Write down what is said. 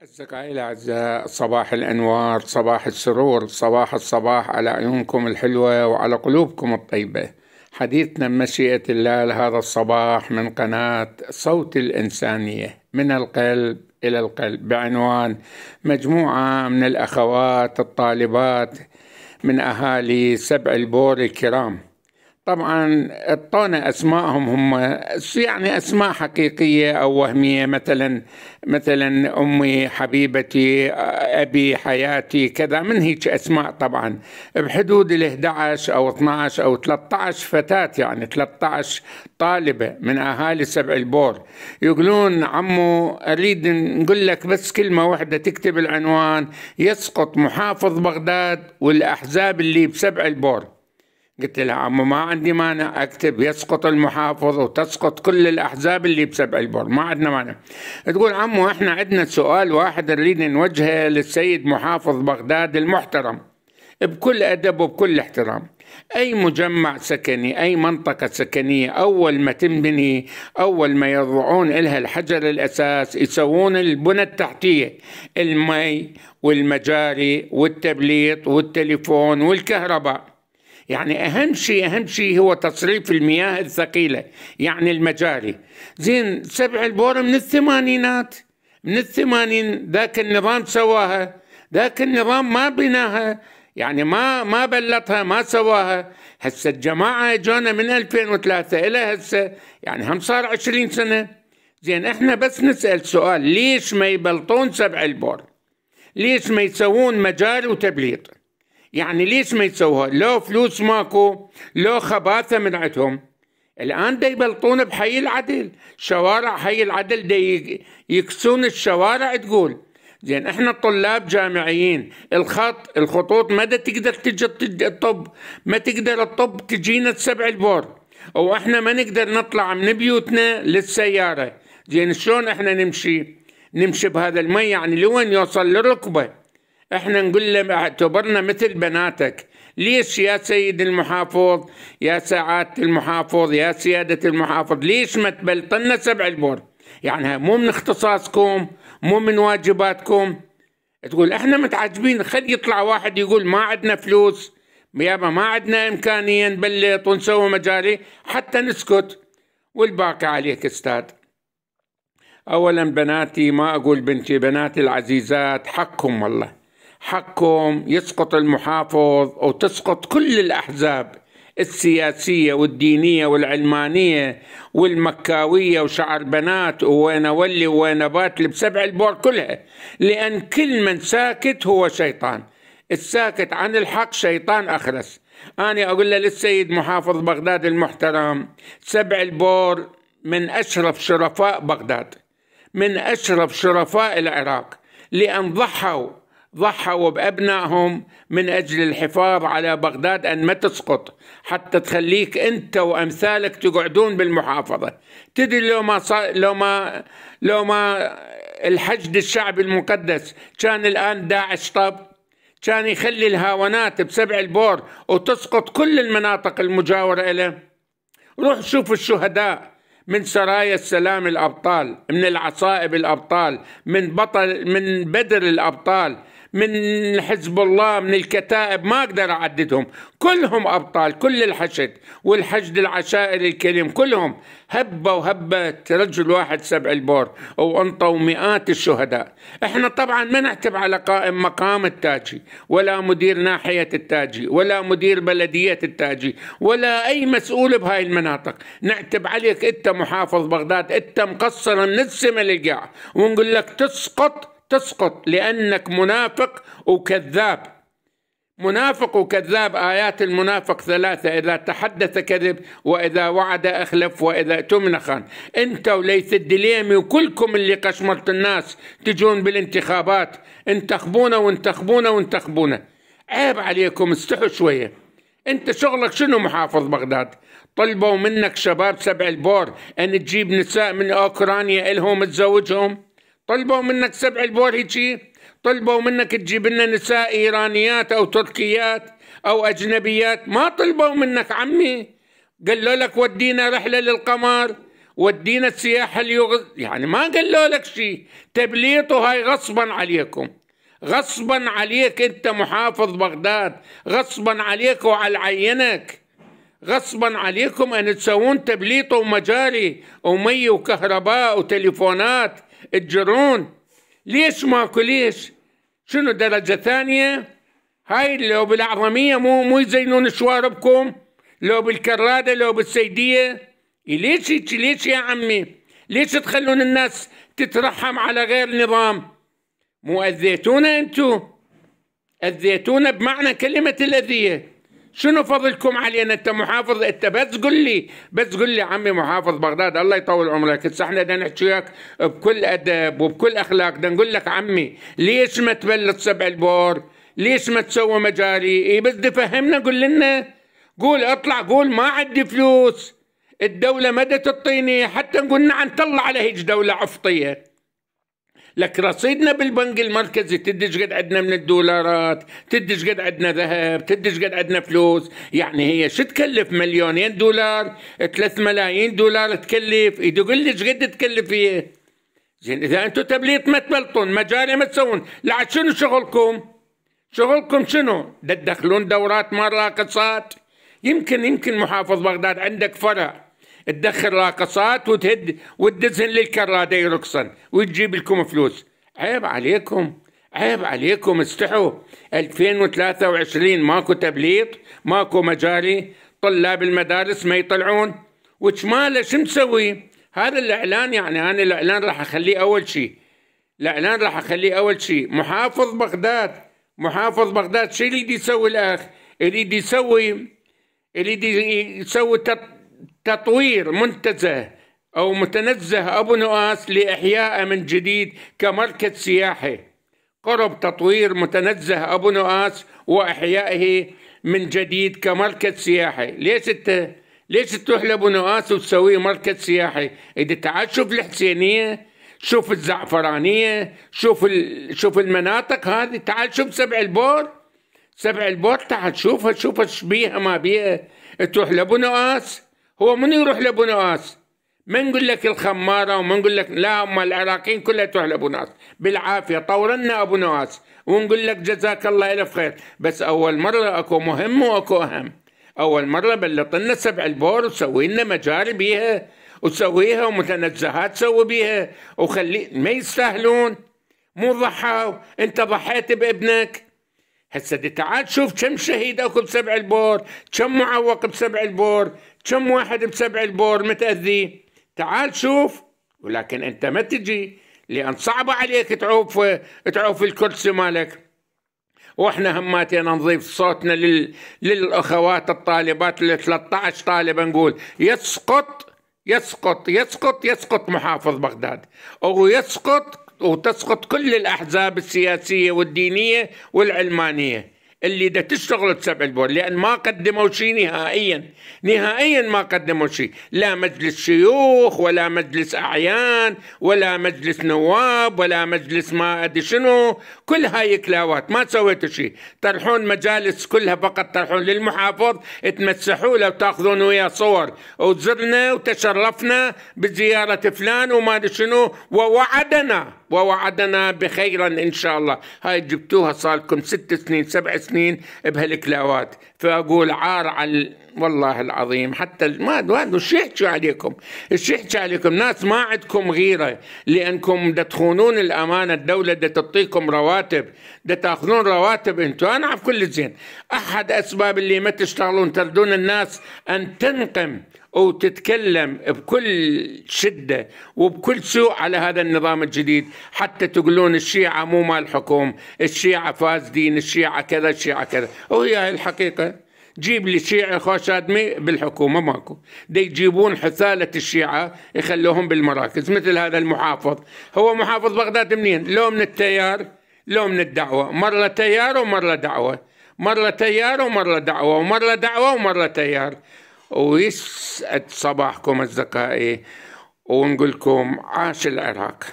أصدقائي الأعزاء صباح الأنوار صباح السرور صباح الصباح على عيونكم الحلوة وعلى قلوبكم الطيبة حديثنا مشيئة الله لهذا الصباح من قناة صوت الإنسانية من القلب إلى القلب بعنوان مجموعة من الأخوات الطالبات من أهالي سبع البور الكرام طبعا اعطونا أسمائهم هم يعني أسماء حقيقية أو وهمية مثلا مثلا أمي حبيبتي أبي حياتي كذا من هيك أسماء طبعا بحدود ال 11 أو 12 أو 13 فتاة يعني 13 طالبة من أهالي سبع البور يقولون عمو أريد نقول لك بس كلمة واحدة تكتب العنوان يسقط محافظ بغداد والأحزاب اللي بسبع البور قلت لها أما ما عندي مانع أكتب يسقط المحافظ وتسقط كل الأحزاب اللي بسبع البر ما عندنا مانع تقول عمو إحنا عندنا سؤال واحد نريد نوجهه للسيد محافظ بغداد المحترم بكل أدب وبكل احترام أي مجمع سكني أي منطقة سكنية أول ما تنبني أول ما يضعون لها الحجر الأساس يسوون البنى التحتية المي والمجاري والتبليط والتليفون والكهرباء يعني أهم شيء أهم شيء هو تصريف المياه الثقيلة يعني المجاري زين سبع البور من الثمانينات من الثمانين ذاك النظام سواها ذاك النظام ما بناها يعني ما ما بلطها ما سواها هسه الجماعة جونا من 2003 إلى هسه يعني هم صار 20 سنة زين احنا بس نسأل سؤال ليش ما يبلطون سبع البور ليش ما يسوون مجاري وتبليط يعني ليش ما يسووها لو فلوس ماكو لو خباثة من عندهم الآن دا يبلطون بحي العدل شوارع حي العدل دا يكسون الشوارع تقول زين احنا طلاب جامعيين الخط الخطوط ما تقدر تجي الطب ما تقدر الطب تجينا سبع البور او احنا ما نقدر نطلع من بيوتنا للسياره زين شلون احنا نمشي نمشي بهذا المي يعني لوين يوصل لركبه احنا نقول له اعتبرنا مثل بناتك ليش يا سيد المحافظ يا سعادة المحافظ يا سيادة المحافظ ليش ما تبلطنا سبع البر يعني مو من اختصاصكم مو من واجباتكم تقول احنا متعجبين خل يطلع واحد يقول ما عندنا فلوس يابا ما عندنا امكانيه نبلط ونسوي مجاري حتى نسكت والباقي عليك استاذ اولا بناتي ما اقول بنتي بناتي العزيزات حقهم والله حقكم يسقط المحافظ أو تسقط كل الأحزاب السياسية والدينية والعلمانية والمكاوية وشعر بنات وين ولي وين باتل بسبع البور كلها لأن كل من ساكت هو شيطان الساكت عن الحق شيطان أخرس أنا أقول للسيد محافظ بغداد المحترم سبع البور من أشرف شرفاء بغداد من أشرف شرفاء العراق لأن ضحوا ضحوا بأبنائهم من أجل الحفاظ على بغداد أن ما تسقط حتى تخليك أنت وأمثالك تقعدون بالمحافظة تدري لو ما صار لو ما لو ما الحشد الشعبي المقدس كان الآن داعش طب كان يخلي الهاونات بسبع البور وتسقط كل المناطق المجاورة له روح شوف الشهداء من سرايا السلام الأبطال من العصائب الأبطال من بطل من بدر الأبطال من حزب الله من الكتائب ما أقدر أعددهم كلهم أبطال كل الحشد والحشد العشائري الكريم كلهم هبة وهبة رجل واحد سبع البور وأنطوا مئات الشهداء احنا طبعا ما نعتب على قائم مقام التاجي ولا مدير ناحية التاجي ولا مدير بلدية التاجي ولا أي مسؤول بهاي المناطق نعتب عليك أنت محافظ بغداد أنت مقصر من السما للقاع ونقول لك تسقط تسقط لأنك منافق وكذاب منافق وكذاب آيات المنافق ثلاثة إذا تحدث كذب وإذا وعد أخلف وإذا تمن خان أنت وليث الدليمي وكلكم اللي قشمرت الناس تجون بالانتخابات انتخبونا وانتخبونا وانتخبونا عيب عليكم استحوا شوية انت شغلك شنو محافظ بغداد طلبوا منك شباب سبع البور ان تجيب نساء من اوكرانيا الهم تزوجهم طلبوا منك سبع البوريجي طلبوا منك تجيب لنا نساء ايرانيات او تركيات او اجنبيات ما طلبوا منك عمي قالوا لك ودينا رحله للقمر ودينا السياحه اليغز يعني ما قالوا لك شيء تبليطوا هاي غصبا عليكم غصبا عليك انت محافظ بغداد غصبا عليك وعلى عينك غصبا عليكم ان تسوون تبليط ومجاري ومي وكهرباء وتليفونات الجرون ليش ماكو ليش شنو درجة ثانية هاي لو بالأعظمية مو مو يزينون شواربكم لو بالكرادة لو بالسيدية إيه، ليش ليش يا عمي ليش تخلون الناس تترحم على غير نظام مو أذيتونا أنتو أذيتونا بمعنى كلمة الأذية شنو فضلكم علينا انت محافظ انت بس قل لي بس قل لي عمي محافظ بغداد الله يطول عمرك هسه احنا بدنا نحكي وياك بكل ادب وبكل اخلاق بدنا نقول لك عمي ليش ما تبلط سبع البور؟ ليش ما تسوي مجاري؟ اي بس فهمنا قول لنا قول اطلع قول ما عندي فلوس الدولة ما تعطيني حتى نقول نعم طلع على هيج دولة عفطية لك رصيدنا بالبنك المركزي تدش قد عندنا من الدولارات تدش قد عندنا ذهب تدش قد عندنا فلوس يعني هي شو تكلف مليونين دولار ثلاث ملايين دولار تكلف يقول لي قد تكلف هي زين اذا انتم تبليط ما تبلطون مجاري ما تسوون لعد شنو شغلكم شغلكم شنو تدخلون دورات مره اقتصاد يمكن يمكن محافظ بغداد عندك فرع تدخل راقصات وتهد وتدزن للكراده يرقصن وتجيب لكم فلوس عيب عليكم عيب عليكم استحوا 2023 ماكو تبليط ماكو مجاري طلاب المدارس ما يطلعون وشماله شو مسوي هذا الاعلان يعني انا الاعلان راح اخليه اول شيء الاعلان راح اخليه اول شيء محافظ بغداد محافظ بغداد شو يريد يسوي الاخ يريد يسوي يريد يسوي تطوير منتزه أو متنزه أبو نواس لإحيائه من جديد كمركز سياحي قرب تطوير متنزه أبو نواس وإحيائه من جديد كمركز سياحي ليش انت ليش تروح لابو نواس وتسوي مركز سياحي اذا تعال شوف الحسينيه شوف الزعفرانيه شوف ال... شوف المناطق هذه تعال شوف سبع البور سبع البور تعال شوفها شوفها شبيها ما بيها تروح لابو نواس هو من يروح لابو نواس ما نقول لك الخماره وما نقول لك لا أما العراقيين كلها تروح لابو نواس بالعافيه طورنا ابو نواس ونقول لك جزاك الله الف خير بس اول مره اكو مهم واكو اهم اول مره بلط لنا سبع البور وسوي لنا مجاري بيها وسويها ومتنزهات سوي بيها وخلي ما يستاهلون مو ضحوا انت ضحيت بابنك هسه تعال شوف كم شهيد اكو بسبع البور كم معوق بسبع البور كم واحد بسبع البور متأذي تعال شوف ولكن أنت ما تجي لأن صعب عليك تعوف تعوف الكرسي مالك واحنا هماتنا نضيف صوتنا لل... للاخوات الطالبات ال 13 طالب نقول يسقط يسقط يسقط يسقط محافظ بغداد او يسقط وتسقط كل الاحزاب السياسيه والدينيه والعلمانيه اللي بدها تشتغل تسبع البول لان ما قدموا شيء نهائيا نهائيا ما قدموا شيء لا مجلس شيوخ ولا مجلس اعيان ولا مجلس نواب ولا مجلس ما ادري شنو كل هاي كلاوات ما سويتوا شيء طرحون مجالس كلها فقط طرحون للمحافظ تمسحوا له وتاخذون وياه صور وزرنا وتشرفنا بزياره فلان وما ادري شنو ووعدنا ووعدنا بخيرا إن شاء الله هاي جبتوها صار لكم ست سنين سبع سنين بهالكلاوات فأقول عار على والله العظيم حتى ما شو يحكي عليكم شو يحكي عليكم ناس ما عندكم غيرة لأنكم دا تخونون الأمانة الدولة دا تعطيكم رواتب دا تاخذون رواتب انتم أنا اعرف كل زين أحد أسباب اللي ما تشتغلون تردون الناس أن تنقم وتتكلم بكل شده وبكل سوء على هذا النظام الجديد حتى تقولون الشيعه مو مال حكوم، الشيعه فاسدين، الشيعه كذا، الشيعه كذا، وهي هي الحقيقه جيب لي شيعي خوش ادمي بالحكومه ماكو، دي يجيبون حثاله الشيعه يخلوهم بالمراكز مثل هذا المحافظ، هو محافظ بغداد منين؟ لو من التيار لو من الدعوه، مره تيار ومره دعوه، مره تيار ومره دعوه، ومره دعوه ومره تيار. ويسعد صباحكم اصدقائي ونقول لكم عاش العراق